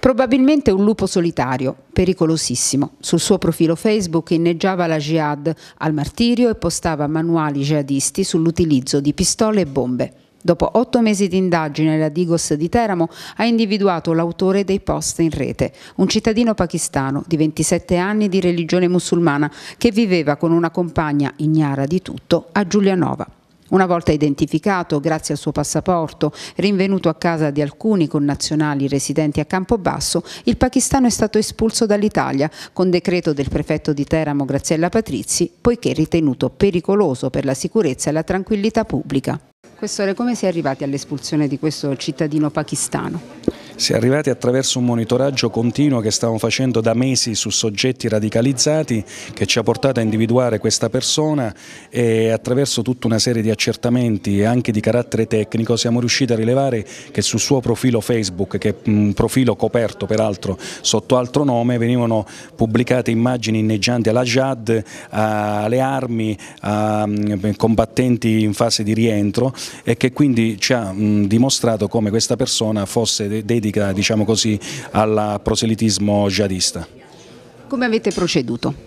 Probabilmente un lupo solitario, pericolosissimo. Sul suo profilo Facebook inneggiava la jihad al martirio e postava manuali jihadisti sull'utilizzo di pistole e bombe. Dopo otto mesi di indagine, la Digos di Teramo ha individuato l'autore dei post in rete, un cittadino pakistano di 27 anni di religione musulmana che viveva con una compagna ignara di tutto a Giulianova. Una volta identificato, grazie al suo passaporto, rinvenuto a casa di alcuni connazionali residenti a Campobasso, il pakistano è stato espulso dall'Italia con decreto del prefetto di Teramo Graziella Patrizi, poiché ritenuto pericoloso per la sicurezza e la tranquillità pubblica. Questore, come si è arrivati all'espulsione di questo cittadino pakistano? Si è arrivati attraverso un monitoraggio continuo che stavamo facendo da mesi su soggetti radicalizzati che ci ha portato a individuare questa persona e attraverso tutta una serie di accertamenti anche di carattere tecnico siamo riusciti a rilevare che sul suo profilo Facebook, che è un profilo coperto peraltro sotto altro nome, venivano pubblicate immagini inneggianti alla JAD, alle armi, a mm, combattenti in fase di rientro e che quindi ci ha mm, dimostrato come questa persona fosse dedicata dedica diciamo così, al proselitismo jihadista. Come avete proceduto?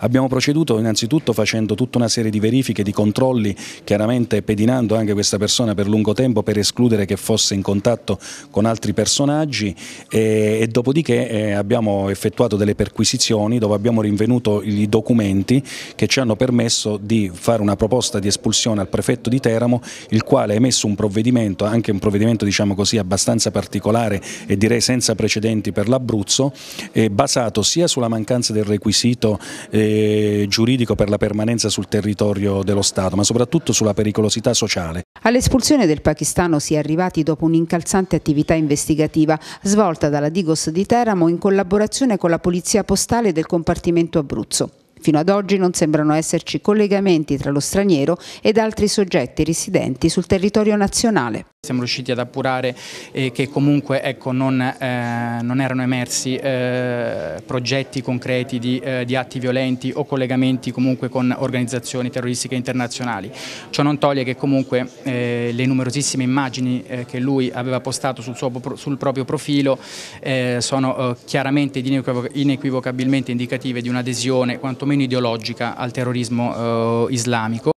Abbiamo proceduto innanzitutto facendo tutta una serie di verifiche, di controlli, chiaramente pedinando anche questa persona per lungo tempo per escludere che fosse in contatto con altri personaggi e, e dopodiché eh, abbiamo effettuato delle perquisizioni dove abbiamo rinvenuto i documenti che ci hanno permesso di fare una proposta di espulsione al prefetto di Teramo il quale ha emesso un provvedimento, anche un provvedimento diciamo così abbastanza particolare e direi senza precedenti per l'Abruzzo, eh, basato sia sulla mancanza del requisito eh, eh, giuridico per la permanenza sul territorio dello Stato, ma soprattutto sulla pericolosità sociale. All'espulsione del pakistano si è arrivati dopo un'incalzante attività investigativa svolta dalla Digos di Teramo in collaborazione con la Polizia Postale del Compartimento Abruzzo. Fino ad oggi non sembrano esserci collegamenti tra lo straniero ed altri soggetti residenti sul territorio nazionale. Siamo riusciti ad appurare che comunque ecco, non, eh, non, erano emersi eh, progetti concreti di, eh, di, atti violenti o collegamenti comunque con organizzazioni terroristiche internazionali. Ciò non toglie che comunque eh, le numerosissime immagini eh, che lui aveva postato sul, suo, sul proprio profilo eh, sono chiaramente ed inequivocabilmente indicative di un'adesione quantomeno ideologica al terrorismo islamico.